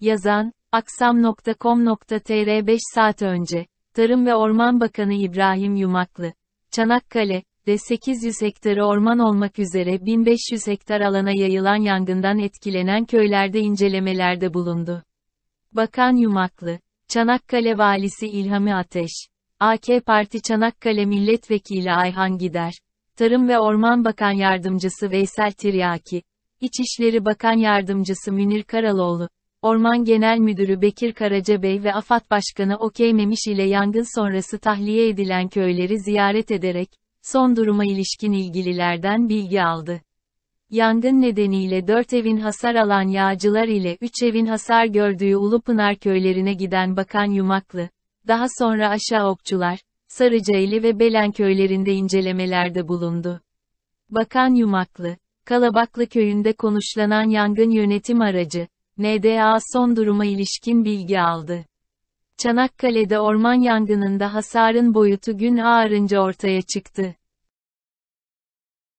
Yazan, aksam.com.tr 5 saat önce, Tarım ve Orman Bakanı İbrahim Yumaklı, Çanakkale, de 800 hektarı orman olmak üzere 1500 hektar alana yayılan yangından etkilenen köylerde incelemelerde bulundu. Bakan Yumaklı, Çanakkale Valisi İlhami Ateş, AK Parti Çanakkale Milletvekili Ayhan Gider, Tarım ve Orman Bakan Yardımcısı Veysel Tiryaki, İçişleri Bakan Yardımcısı Münir Karaloğlu, Orman Genel Müdürü Bekir Karaca Bey ve AFAD Başkanı Okey Memiş ile yangın sonrası tahliye edilen köyleri ziyaret ederek, son duruma ilişkin ilgililerden bilgi aldı. Yangın nedeniyle 4 evin hasar alan yağcılar ile 3 evin hasar gördüğü Ulupınar köylerine giden Bakan Yumaklı, daha sonra aşağı Okçular, Sarıcaeli ve Belen köylerinde incelemelerde bulundu. Bakan Yumaklı, Kalabaklı köyünde konuşlanan yangın yönetim aracı, NDA son duruma ilişkin bilgi aldı. Çanakkale'de orman yangınında hasarın boyutu gün ağarınca ortaya çıktı.